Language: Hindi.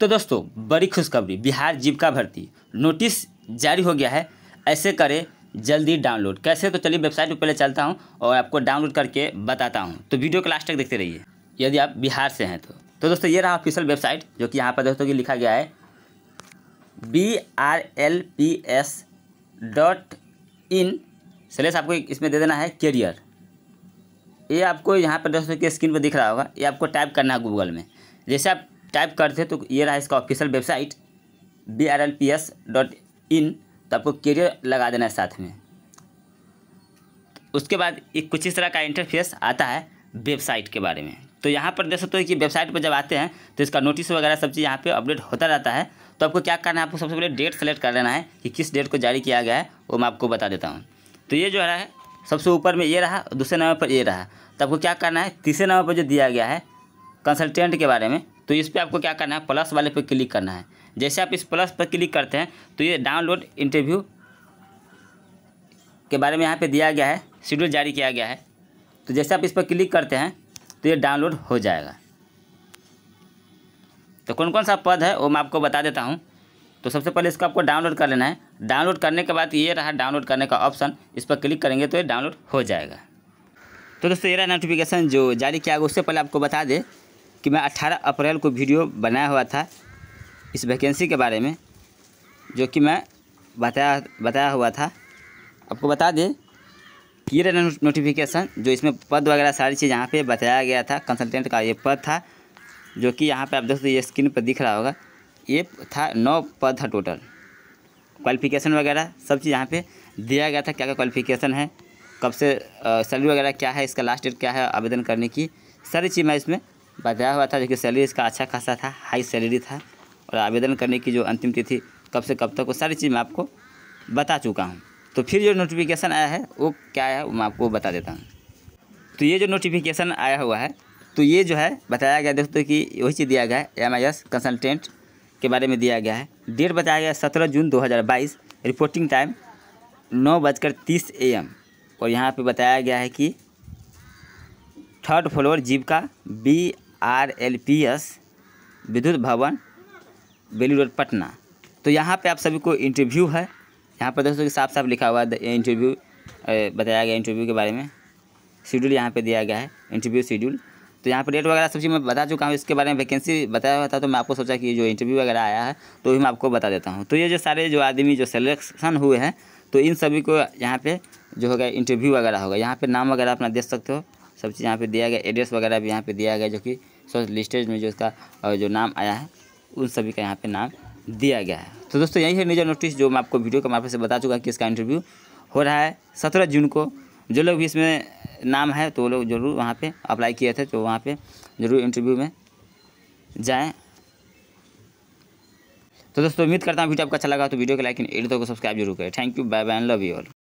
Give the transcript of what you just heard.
तो दोस्तों बड़ी खुशखबरी बिहार जीविका भर्ती नोटिस जारी हो गया है ऐसे करें जल्दी डाउनलोड कैसे तो चलिए वेबसाइट पर पहले चलता हूँ और आपको डाउनलोड करके बताता हूँ तो वीडियो के लास्ट तक देखते रहिए यदि आप बिहार से हैं तो तो दोस्तों ये रहा ऑफिशियल वेबसाइट जो कि यहाँ पर दोस्तों की लिखा गया है B R L P S dot in सलेस आपको इसमें दे देना है कैरियर ये आपको यहाँ पर दोस्तों की स्क्रीन पर दिख रहा होगा ये आपको टाइप करना है गूगल में जैसे आप टाइप करते हैं तो ये रहा इसका official website B R L P S dot in तो आपको करियर लगा देना है साथ में उसके बाद एक कुछ इस तरह का इंटरफेस आता है वेबसाइट के बारे में तो यहाँ पर देख सकते हो कि वेबसाइट पर जब आते हैं तो इसका नोटिस वगैरह सब चीज़ यहाँ पे अपडेट होता रहता है तो आपको क्या करना है आपको सबसे पहले डेट सेलेक्ट कर लेना है कि किस डेट को जारी किया गया है वो मैं आपको बता देता हूँ तो ये जो है सबसे ऊपर में ये रहा दूसरे नंबर पर ये रहा तो आपको क्या करना है तीसरे नंबर पर जो दिया गया है कंसल्टेंट के बारे में तो इस पर आपको क्या करना है प्लस वाले पर क्लिक करना है जैसे आप इस प्लस पर क्लिक करते हैं तो ये डाउनलोड इंटरव्यू के बारे में यहाँ पे दिया गया है शेड्यूल जारी किया गया है तो जैसे आप इस पर क्लिक करते हैं तो ये डाउनलोड हो जाएगा तो कौन कौन सा पद है वो मैं आपको बता देता हूँ तो सबसे पहले इसको आपको डाउनलोड कर लेना है डाउनलोड करने के बाद ये रहा डाउनलोड करने का ऑप्शन इस पर क्लिक करेंगे तो ये डाउनलोड हो जाएगा तो दोस्तों ये रहा नोटिफिकेशन जो जारी किया गया उससे पहले आपको बता दें कि मैं 18 अप्रैल को वीडियो बनाया हुआ था इस वैकेंसी के बारे में जो कि मैं बताया बताया हुआ था आपको बता दें ये रहा नोटिफिकेशन जो इसमें पद वगैरह सारी चीज़ यहाँ पे बताया गया था कंसल्टेंट का ये पद था जो कि यहाँ पे आप देख सकते ये स्क्रीन पर दिख रहा होगा ये था नौ पद था टोटल क्वालिफिकेशन वगैरह सब चीज़ यहाँ पर दिया गया था क्या क्या क्वालिफिकेशन है कब से सैलरी वगैरह क्या है इसका लास्ट डेट क्या है आवेदन करने की सारी चीज़ मैं इसमें बताया हुआ था जो कि सैलरी इसका अच्छा खासा था हाई सैलरी था और आवेदन करने की जो अंतिम तिथि कब से कब तक वो सारी चीज़ मैं आपको बता चुका हूँ तो फिर जो नोटिफिकेशन आया है वो क्या है वो मैं आपको बता देता हूँ तो ये जो नोटिफिकेशन आया हुआ है तो ये जो है बताया गया दोस्तों कि वही चीज़ दिया गया है एम आई एस कंसल्टेंट के बारे में दिया गया है डेट बताया गया सत्रह जून 2022 रिपोर्टिंग टाइम नौ बजकर तीस ए एम और यहाँ पे बताया गया है कि थर्ड फ्लोर जीव का B R L P S Vidyut Bhawan बेली रोड पटना तो यहाँ पे आप सभी को इंटरव्यू है यहाँ पर दोस्तों के साफ साफ लिखा हुआ है इंटरव्यू बताया गया इंटरव्यू के बारे में शेड्यूल यहाँ पे दिया गया है इंटरव्यू शेड्यूल तो यहाँ पर डेट वगैरह सब चीज़ मैं बता चुका हूँ इसके बारे में वैकेंसी बताया हुआ था तो मैं आपको सोचा कि जो इंटरव्यू वगैरह आया है तो भी मैं आपको बता देता हूँ तो ये जो सारे जो आदमी जो सेलेक्शन हुए हैं तो इन सभी को यहाँ पर जो होगा इंटरव्यू वगैरह होगा यहाँ पर नाम वगैरह अपना दे सकते हो सब चीज़ यहाँ पे दिया गया एड्रेस वगैरह भी यहाँ पे दिया गया जो कि सोच लिस्टेज में जो इसका जो नाम आया है उन सभी का यहाँ पे नाम दिया गया है तो दोस्तों यही है न्यूज नोटिस जो मैं आपको वीडियो के मार्फत से बता चुका कि इसका इंटरव्यू हो रहा है सत्रह जून को जो लोग भी इसमें नाम है तो वो लोग जरूर वहाँ पर अप्लाई किए थे तो वहाँ पर ज़रूर इंटरव्यू में जाएँ तो दोस्तों उम्मीद करता हूँ वीडियो आपका अच्छा लगा तो वीडियो को लाइक एडियो को सब्सक्राइब जरूर करें thank you bye bye love you all